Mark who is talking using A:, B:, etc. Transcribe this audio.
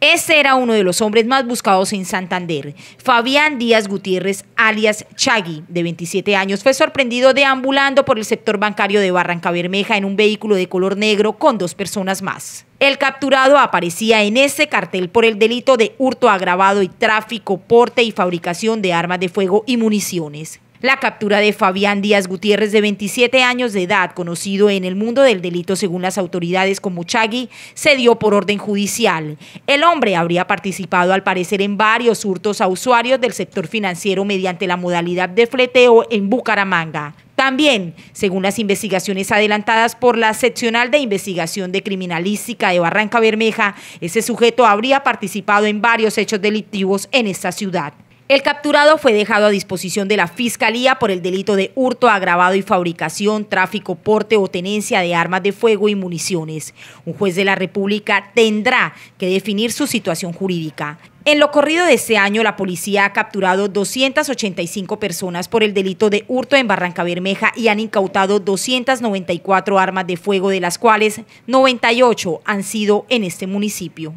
A: Este era uno de los hombres más buscados en Santander. Fabián Díaz Gutiérrez, alias Chagui, de 27 años, fue sorprendido deambulando por el sector bancario de Barranca Bermeja en un vehículo de color negro con dos personas más. El capturado aparecía en ese cartel por el delito de hurto agravado y tráfico, porte y fabricación de armas de fuego y municiones. La captura de Fabián Díaz Gutiérrez, de 27 años de edad, conocido en el mundo del delito según las autoridades como Chagui, se dio por orden judicial. El hombre habría participado al parecer en varios hurtos a usuarios del sector financiero mediante la modalidad de fleteo en Bucaramanga. También, según las investigaciones adelantadas por la seccional de investigación de criminalística de Barranca Bermeja, ese sujeto habría participado en varios hechos delictivos en esta ciudad. El capturado fue dejado a disposición de la Fiscalía por el delito de hurto agravado y fabricación, tráfico, porte o tenencia de armas de fuego y municiones. Un juez de la República tendrá que definir su situación jurídica. En lo corrido de este año, la policía ha capturado 285 personas por el delito de hurto en Barranca Bermeja y han incautado 294 armas de fuego, de las cuales 98 han sido en este municipio.